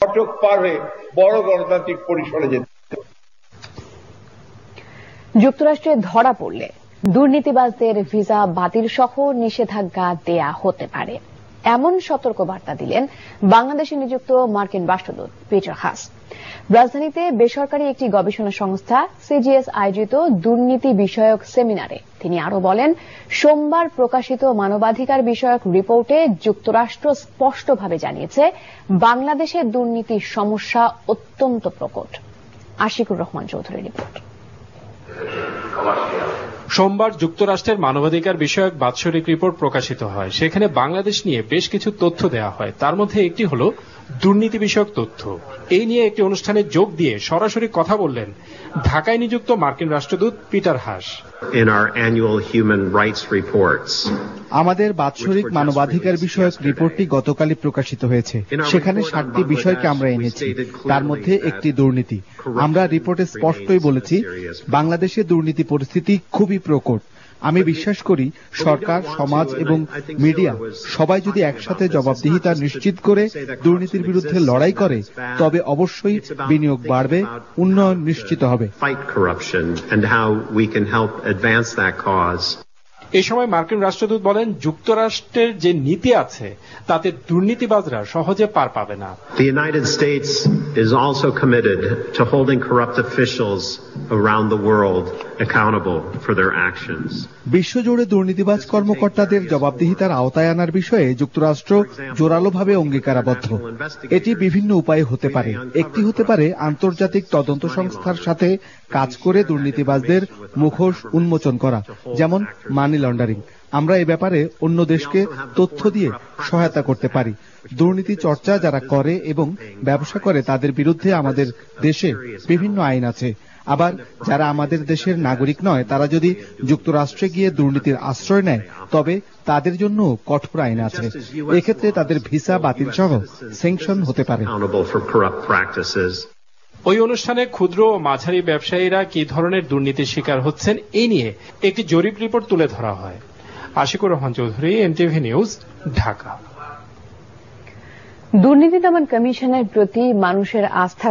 ফটক পার হয়ে বড় গণতান্ত্রিক পরিসরে যেতে যুক্তরাষ্ট্রে ধরা পড়লে দুর্নীতিবাজদের ভিসা বাতিল সহ নিষেধাজ্ঞা দেয়া হতে পারে এমন সতর্কবার্তা দিলেন বাংলাদেশে নিযুক্ত মার্কিন রাষ্ট্রদূত পিটার হাস রাজধানীতে বেসরকারি একটি গবেষণা সংস্থা সিজিএস আয়োজিত দুর্নীতি বিষয়ক সেমিনারে তিনি আরও বলেন সোমবার প্রকাশিত মানবাধিকার বিষয়ক রিপোর্টে যুক্তরাষ্ট্র স্পষ্টভাবে জানিয়েছে বাংলাদেশে দুর্নীতির সমস্যা অত্যন্ত প্রকট আশিকুর রহমান চৌধুরীর রিপোর্ট সোমবার যুক্তরাষ্ট্রের মানবাধিকার বিষয়ক বাৎসরিক রিপোর্ট প্রকাশিত হয় সেখানে বাংলাদেশ নিয়ে বেশ কিছু তথ্য দেওয়া হয় তার মধ্যে একটি হল দুর্নীতি বিষয়ক তথ্য এই নিয়ে একটি অনুষ্ঠানে যোগ দিয়ে সরাসরি কথা বললেন ঢাকায় নিযুক্ত মার্কিন রাষ্ট্রদূত পিটার হাস আমাদের বাৎসরিক মানবাধিকার বিষয়ক রিপোর্টটি গতকালই প্রকাশিত হয়েছে সেখানে সাতটি বিষয়কে আমরা এনেছি তার মধ্যে একটি দুর্নীতি আমরা রিপোর্টে স্পষ্টই বলেছি বাংলাদেশে দুর্নীতি পরিস্থিতি খুবই প্রকট আমি বিশ্বাস করি সরকার সমাজ এবং মিডিয়া সবাই যদি একসাথে জবাবদিহিতা নিশ্চিত করে দুর্নীতির বিরুদ্ধে লড়াই করে তবে অবশ্যই বিনিয়োগ বাড়বে উন্নয়ন নিশ্চিত হবে এ সময় মার্কিন রাষ্ট্রদূত বলেন যুক্তরাষ্ট্রের যে নীতি আছে তাতে দুর্নীতিবাজরা সহজে পার পাবে না The United States is also committed to holding corrupt officials around the world বিশ্বজুড়ে দুর্নীতিবাজ কর্মকর্তাদের জবাবদিহিতার আওতায় আনার বিষয়ে যুক্তরাষ্ট্র জোরালোভাবে অঙ্গীকারাবদ্ধ এটি বিভিন্ন উপায়ে হতে পারে একটি হতে পারে আন্তর্জাতিক তদন্ত সংস্থার সাথে কাজ করে দুর্নীতিবাজদের মুখোশ উন্মোচন করা যেমন মানি লন্ডারিং আমরা এ ব্যাপারে অন্য দেশকে তথ্য দিয়ে সহায়তা করতে পারি দুর্নীতি চর্চা যারা করে এবং ব্যবসা করে তাদের বিরুদ্ধে আমাদের দেশে বিভিন্ন আইন আছে আবার যারা আমাদের দেশের নাগরিক নয় তারা যদি যুক্তরাষ্ট্রে গিয়ে দুর্নীতির আশ্রয় নেয় তবে তাদের জন্য কঠোর আইন আছে এক্ষেত্রে তাদের ভিসা বাতিল সহ স্যাংশন হতে পারে ওই অনুষ্ঠানে ক্ষুদ্র ও মাঝারি ব্যবসায়ীরা কি ধরনের দুর্নীতির শিকার হচ্ছেন এ নিয়ে একটি জরিপ রিপোর্ট তুলে ধরা হয় আশিকুর রহমান চৌধুরী এনটিভি নিউজ ঢাকা দুর্নীতি দমন কমিশনের প্রতি মানুষের আস্থা